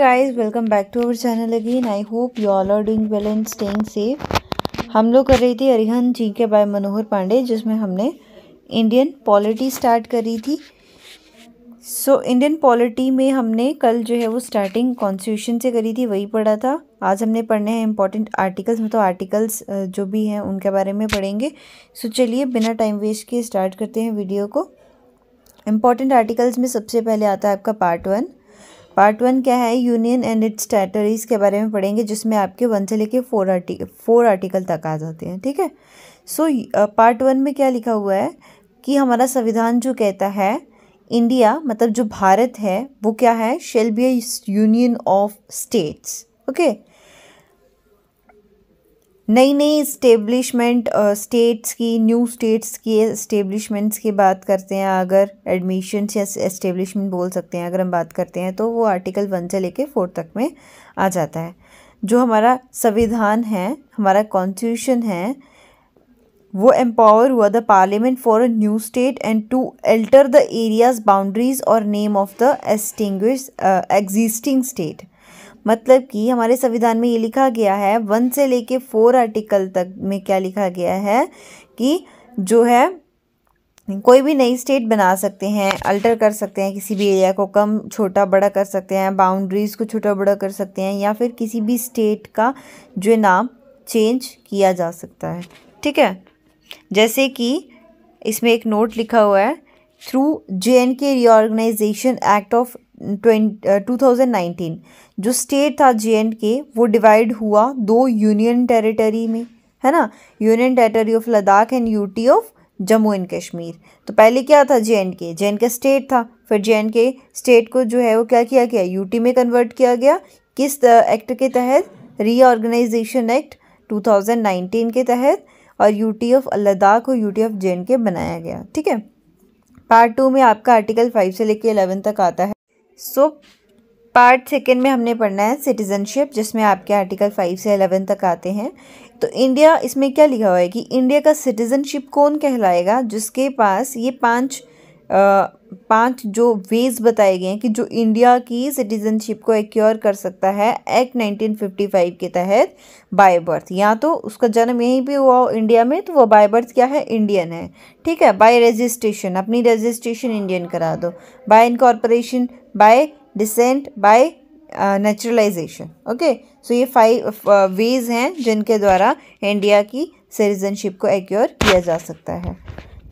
नमस्ते guys welcome back to our channel again I hope you all are doing well and staying safe हम लोग कर रही थी अरिहन जी के बाय मनोहर पांडे जिसमें हमने इंडियन पॉलिटी स्टार्ट करी थी सो इंडियन पॉलिटी में हमने कल जो है वो स्टार्टिंग कॉन्स्टिट्यूशन से करी थी वही पढ़ा था आज हमने पढ़ने हैं इंपॉर्टेंट आर्टिकल्स मतलब आर्टिकल्स जो भी हैं उनके बारे में पढ़ेंगे सो so, चलिए बिना टाइम वेस्ट किए स्टार्ट करते हैं वीडियो को इम्पॉर्टेंट आर्टिकल्स में सबसे पहले आता है आपका पार्ट वन पार्ट वन क्या है यूनियन एंड इट्स टेरेटरीज के बारे में पढ़ेंगे जिसमें आपके वन से लेके फोर आर्टिकल फोर आर्टिकल तक आ जाते हैं ठीक है सो पार्ट वन में क्या लिखा हुआ है कि हमारा संविधान जो कहता है इंडिया मतलब जो भारत है वो क्या है shall be a union of states okay नई नई इस्टेब्लिशमेंट स्टेट्स की न्यू स्टेट्स की इस्टेब्लिशमेंट्स की बात करते हैं अगर एडमिशन्स या इस्टेब्लिशमेंट बोल सकते हैं अगर हम बात करते हैं तो वो आर्टिकल वन से लेके फोर तक में आ जाता है जो हमारा संविधान है हमारा कॉन्स्टिट्यूशन है वो एम्पावर हुआ the parliament for a new state and to alter the areas boundaries और नेम ऑफ द एस्टिंग एग्जिस्टिंग स्टेट मतलब कि हमारे संविधान में ये लिखा गया है वन से लेके फोर आर्टिकल तक में क्या लिखा गया है कि जो है कोई भी नई स्टेट बना सकते हैं अल्टर कर सकते हैं किसी भी एरिया को कम छोटा बड़ा कर सकते हैं बाउंड्रीज़ को छोटा बड़ा कर सकते हैं या फिर किसी भी स्टेट का जो नाम चेंज किया जा सकता है ठीक है जैसे कि इसमें एक नोट लिखा हुआ है through J and K reorganisation act of 2019 जो स्टेट था जे एंड के वो डिवाइड हुआ दो यूनियन टेरिटरी में है ना union territory of Ladakh and UT of Jammu and Kashmir तो पहले क्या था जे एंड के जे एंड के स्टेट था फिर जे एंड के स्टेट को जो है वो क्या किया गया यूटी में कन्वर्ट किया गया किस एक्ट के तहत रीऑर्गेनाइजेशन एक्ट 2019 के तहत और यूटी ऑफ लद्दाख और यूटी ऑफ जे एंड के बनाया गया ठीक है पार्ट टू में आपका आर्टिकल फाइव से लेकर एलेवन तक आता है सो पार्ट सेकेंड में हमने पढ़ना है सिटीज़नशिप जिसमें आपके आर्टिकल फाइव से अलेवन तक आते हैं तो इंडिया इसमें क्या लिखा हुआ है कि इंडिया का सिटीज़नशिप कौन कहलाएगा जिसके पास ये पांच पांच जो वेज बताए गए हैं कि जो इंडिया की सिटीजनशिप को एक्योर कर सकता है एक्ट 1955 के तहत बाय बर्थ या तो उसका जन्म यहीं पे हुआ इंडिया में तो वो बाय बर्थ क्या है इंडियन है ठीक है बाय रजिस्ट्रेशन अपनी रजिस्ट्रेशन इंडियन करा दो by incorporation by descent by naturalisation okay so ये फाइव वेज हैं जिनके द्वारा इंडिया की सिटीजनशिप को एक्योर किया जा सकता है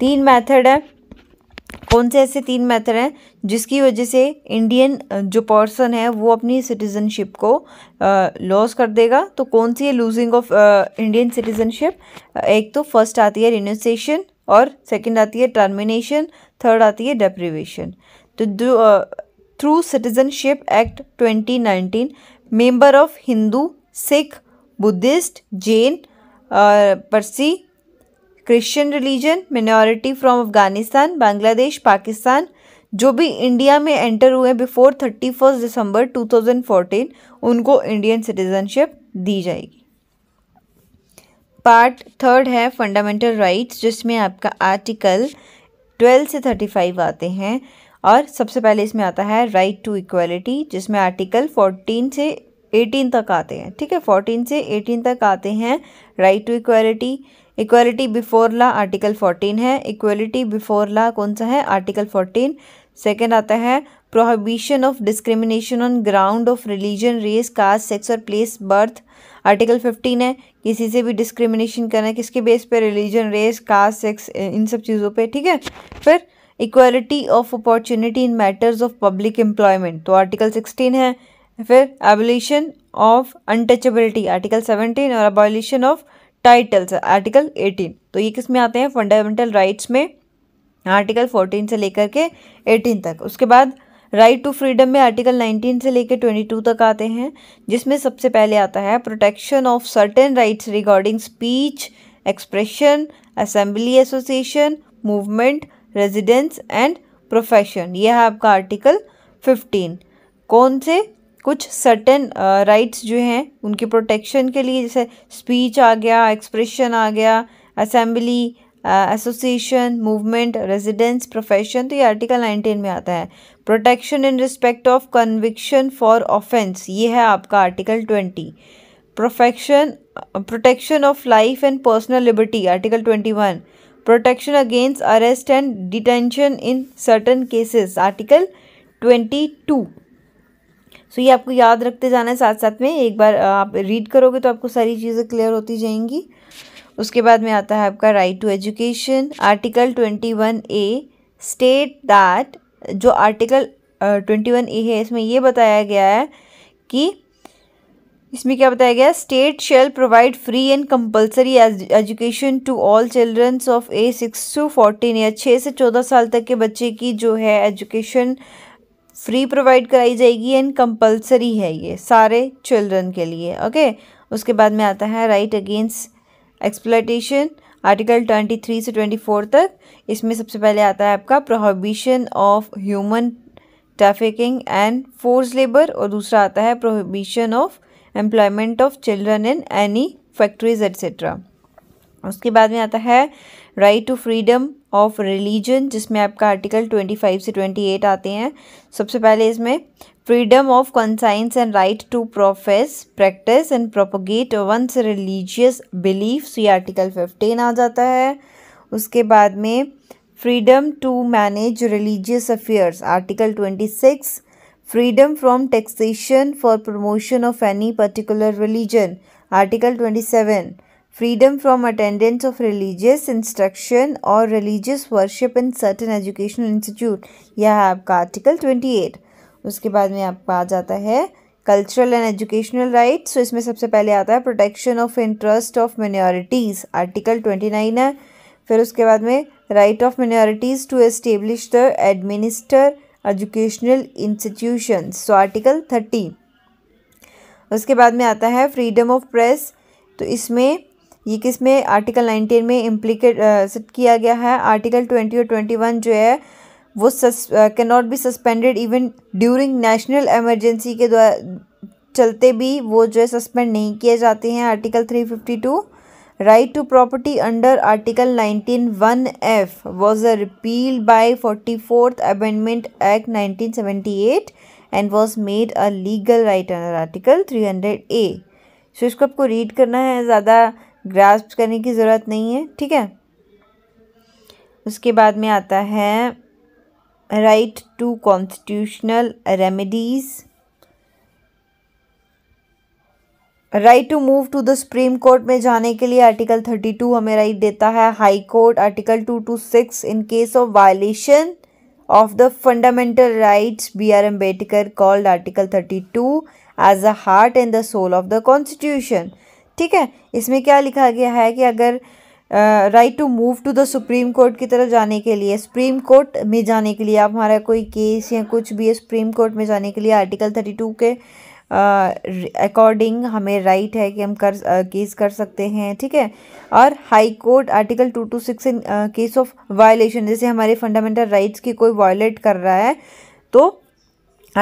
तीन मैथड है कौन से ऐसे तीन मेथड हैं जिसकी वजह से इंडियन जो पर्सन है वो अपनी सिटीज़नशिप को लॉस कर देगा तो कौन सी है लूजिंग ऑफ इंडियन सिटीज़नशिप एक तो फर्स्ट आती है रिनोसेशन और सेकंड आती है टर्मिनेशन थर्ड आती है डेप्रिवेशन तो through citizenship act 2019 member of Hindu Sikh Buddhist Jain Parsi Christian religion minority from Afghanistan Bangladesh Pakistan जो भी इंडिया में एंटर हुए before thirty first December two thousand fourteen उनको इंडियन सिटीजनशिप दी जाएगी पार्ट थर्ड है फंडामेंटल राइट्स जिसमें आपका आर्टिकल ट्वेल्व से थर्टी फाइव आते हैं और सबसे पहले इसमें आता है राइट टू इक्वलिटी जिसमें आर्टिकल फोर्टीन से एटीन तक आते हैं ठीक है फोर्टीन से एटीन तक आते हैं right to equality equality before law article fourteen है इक्वलिटी बिफोर ला कौन सा है आर्टिकल फोर्टीन सेकेंड आता है prohibition of discrimination on ground of religion race caste sex और प्लेस बर्थ आर्टिकल फिफ्टीन है किसी से भी डिस्क्रिमिनेशन करना किसके बेस पे रिलीजन रेस कास्ट सेक्स इन सब चीज़ों पे ठीक है फिर equality of opportunity in matters of public employment तो आर्टिकल सिक्सटीन है फिर abolition of untouchability article seventeen और abolition of titles article eighteen तो ये किस में आते हैं फंडामेंटल राइट्स में आर्टिकल फोर्टीन से लेकर के एटीन तक उसके बाद राइट टू फ्रीडम में आर्टिकल 19 से लेकर 22 तक आते हैं जिसमें सबसे पहले आता है protection of certain rights regarding speech expression assembly association movement residence and profession यह है आपका आर्टिकल फिफ्टीन कौन से कुछ सर्टेन राइट्स uh, जो हैं उनके प्रोटेक्शन के लिए जैसे स्पीच आ गया एक्सप्रेशन आ गया assembly association movement residence profession तो ये आर्टिकल नाइनटीन में आता है protection in respect of conviction for offence ये है आपका आर्टिकल ट्वेंटी प्रोफेक्शन protection of life and personal liberty article twenty one protection against arrest and detention in certain cases article twenty two so ये आपको याद रखते जाना है साथ साथ में एक बार आप रीड करोगे तो आपको सारी चीज़ें क्लियर होती जाएंगी उसके बाद में आता है आपका right to education article twenty one A state that जो आर्टिकल ट्वेंटी वन ए है इसमें ये बताया गया है कि इसमें क्या बताया गया state shall provide free and compulsory education to all childrens of a six to fourteen या छः से चौदह साल तक के बच्चे की जो है एजुकेशन फ्री प्रोवाइड कराई जाएगी एंड कंपलसरी है ये सारे चिल्ड्रन के लिए ओके उसके बाद में आता है राइट अगेंस्ट एक्सप्लाइटेशन आर्टिकल 23 से 24 तक इसमें सबसे पहले आता है आपका prohibition of human trafficking and force labour और दूसरा आता है prohibition of employment of children in any factories etcetera उसके बाद में आता है right to freedom of religion जिसमें आपका आर्टिकल ट्वेंटी फाइव से ट्वेंटी एट आते हैं सबसे पहले इसमें freedom of conscience and right to profess practice and propagate one's religious belief ये आर्टिकल फिफ्टीन आ जाता है उसके बाद में freedom to manage religious affairs article twenty six freedom from taxation for promotion of any particular religion article twenty seven freedom from attendance of religious instruction or religious worship in certain educational institute यह है आपका article twenty eight उसके बाद में आपका आ जाता है cultural and educational right so इसमें सबसे पहले आता है protection of interest of minorities article twenty nine है फिर उसके बाद में right of minorities to establish the administer educational institution so article thirty उसके बाद में आता है फ्रीडम ऑफ प्रेस तो इसमें ये किस में आर्टिकल नाइनटीन में इम्प्लीकेट सेट uh, किया गया है आर्टिकल ट्वेंटी और ट्वेंटी वन जो है वो सस can not be suspended even during national emergency के द्वारा चलते भी वो जो है सस्पेंड नहीं किए जाते हैं article three fifty two right to property under article nineteen one F was a repeal by forty fourth amendment act nineteen seventy eight and was made a legal right under article three hundred A so इसको आपको read करना है ज़्यादा grasp करने की ज़रूरत नहीं है ठीक है उसके बाद में आता है right to constitutional remedies right to move to the supreme court में जाने के लिए आर्टिकल थर्टी टू हमें राइट देता है high court article two two six in case of violation of the fundamental rights B R Ambedkar called article thirty two as a heart and the soul of the constitution ठीक है इसमें क्या लिखा गया है कि अगर right to move to the supreme court की तरफ जाने के लिए सुप्रीम कोर्ट में जाने के लिए आप हमारा कोई केस या कुछ भी है सुप्रीम कोर्ट में जाने के लिए आर्टिकल थर्टी टू के अकॉर्डिंग uh, हमें राइट right है कि हम कर केस uh, कर सकते हैं ठीक है और high court article two two six in case of violation जैसे हमारे फंडामेंटल राइट्स की कोई वायलेट कर रहा है तो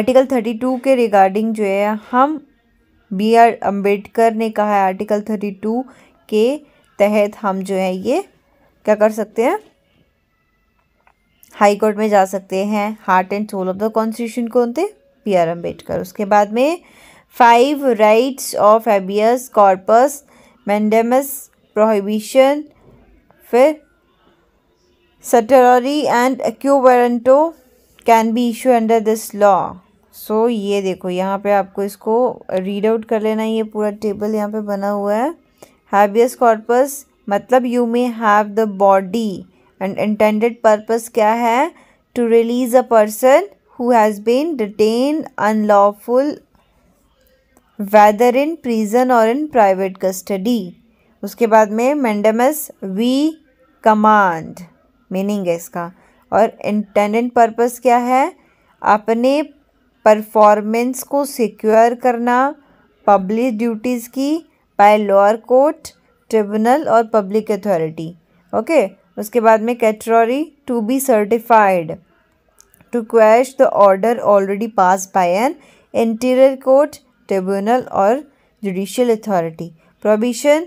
आर्टिकल थर्टी टू के रिगार्डिंग जो है हम बी आर अम्बेडकर ने कहा है आर्टिकल थर्टी टू के तहत हम जो है ये क्या कर सकते हैं हाई कोर्ट में जा सकते हैं heart and soul of the constitution कौन थे बी आर अम्बेडकर उसके बाद में five writs of habeas corpus mandamus prohibition फिर certiorari and quo warranto can be issue under this law so so, ये देखो यहाँ पे आपको इसको रीड आउट कर लेना ये पूरा टेबल यहाँ पे बना हुआ है हैबियस कॉर्पस मतलब you may have the body and intended purpose क्या है to release a person who has been detain unlawful whether in prison और इन प्राइवेट कस्टडी उसके बाद में मैंडमस वी कमांड मीनिंग है इसका और इंटेंडेंट पर्पस क्या है अपने परफॉर्मेंस को सिक्योर करना पब्लिक ड्यूटीज़ की बाय लोअर कोर्ट ट्रिब्यूनल और पब्लिक अथॉरिटी ओके उसके बाद में certiorari to be certified to quash the order already pass by an interior court tribunal और judicial authority prohibition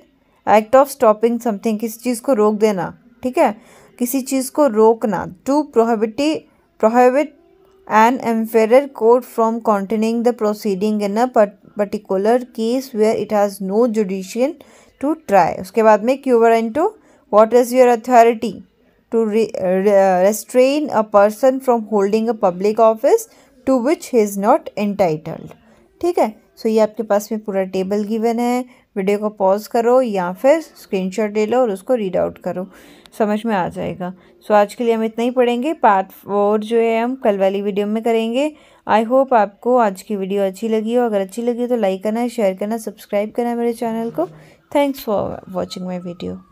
act of stopping something किसी चीज़ को रोक देना ठीक है किसी चीज़ को रोकना to prohibit prohibit an inferred court from continuing the proceeding in a particular case where it has no jurisdiction to try uske baad mein qr what is your authority to restrain a person from holding a public office to which he is not entitled theek hai so ये आपके पास में पूरा table given है video को pause करो या फिर स्क्रीनशॉट ले लो और उसको रीड आउट करो समझ में आ जाएगा सो so, आज के लिए हम इतना ही पढ़ेंगे पार्ट फोर जो है हम कल वाली वीडियो में करेंगे आई होप आपको आज की वीडियो अच्छी लगी हो अगर अच्छी लगी तो लाइक करना शेयर करना सब्सक्राइब करना मेरे चैनल को thanks for watching my video